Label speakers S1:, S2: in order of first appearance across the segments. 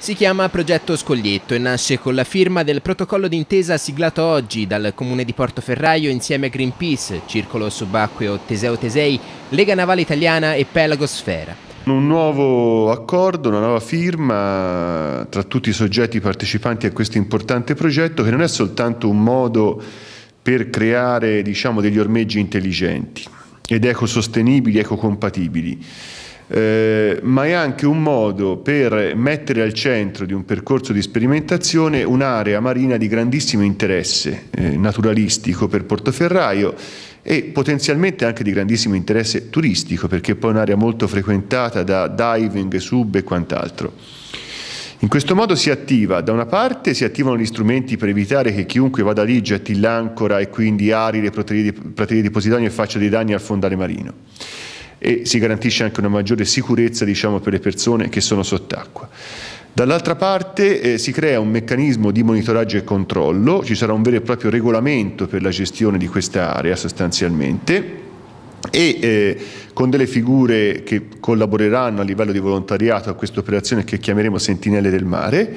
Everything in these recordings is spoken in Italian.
S1: Si chiama Progetto Scoglietto e nasce con la firma del protocollo d'intesa siglato oggi dal Comune di Portoferraio insieme a Greenpeace, Circolo Subacqueo Teseo Tesei, Lega Navale Italiana e Pelagosfera.
S2: Un nuovo accordo, una nuova firma tra tutti i soggetti partecipanti a questo importante progetto che non è soltanto un modo per creare diciamo, degli ormeggi intelligenti ed ecosostenibili, ecocompatibili eh, ma è anche un modo per mettere al centro di un percorso di sperimentazione un'area marina di grandissimo interesse eh, naturalistico per Portoferraio e potenzialmente anche di grandissimo interesse turistico perché è poi un'area molto frequentata da diving, sub e quant'altro. In questo modo si attiva, da una parte si attivano gli strumenti per evitare che chiunque vada lì getti l'ancora e quindi ari le praterie di, praterie di Posidonio e faccia dei danni al fondale marino e si garantisce anche una maggiore sicurezza diciamo, per le persone che sono sott'acqua. Dall'altra parte eh, si crea un meccanismo di monitoraggio e controllo, ci sarà un vero e proprio regolamento per la gestione di questa area sostanzialmente e eh, con delle figure che collaboreranno a livello di volontariato a questa operazione che chiameremo Sentinelle del Mare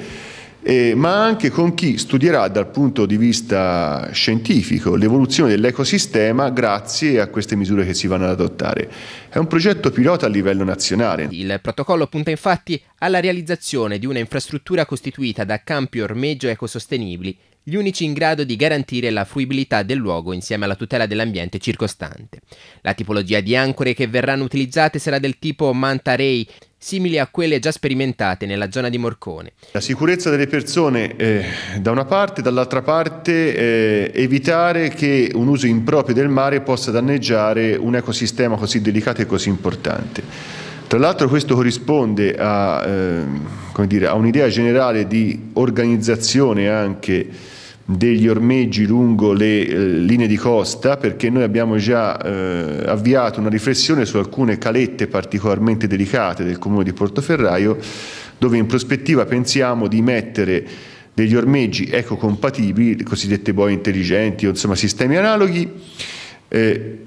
S2: eh, ma anche con chi studierà dal punto di vista scientifico l'evoluzione dell'ecosistema grazie a queste misure che si vanno ad adottare. È un progetto pilota a livello nazionale. Il protocollo
S1: punta infatti alla realizzazione di una infrastruttura costituita da campi ormeggio ecosostenibili gli unici in grado di garantire la fruibilità del luogo insieme alla tutela dell'ambiente circostante. La tipologia di ancore che verranno utilizzate sarà del tipo manta ray, simili a quelle già sperimentate nella zona di Morcone.
S2: La sicurezza delle persone eh, da una parte, dall'altra parte eh, evitare che un uso improprio del mare possa danneggiare un ecosistema così delicato e così importante. Tra l'altro questo corrisponde a, eh, dire, a un'idea generale di organizzazione anche degli ormeggi lungo le eh, linee di costa perché noi abbiamo già eh, avviato una riflessione su alcune calette particolarmente delicate del comune di Portoferraio dove in prospettiva pensiamo di mettere degli ormeggi ecocompatibili, cosiddette boe intelligenti o insomma sistemi analoghi eh,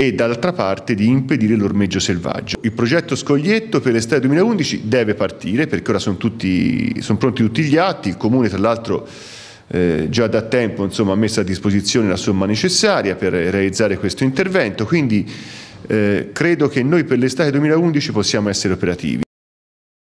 S2: e dall'altra parte di impedire l'ormeggio selvaggio. Il progetto Scoglietto per l'estate 2011 deve partire perché ora sono, tutti, sono pronti tutti gli atti, il Comune tra l'altro eh, già da tempo insomma, ha messo a disposizione la somma necessaria per realizzare questo intervento, quindi eh, credo che noi per l'estate 2011 possiamo essere operativi.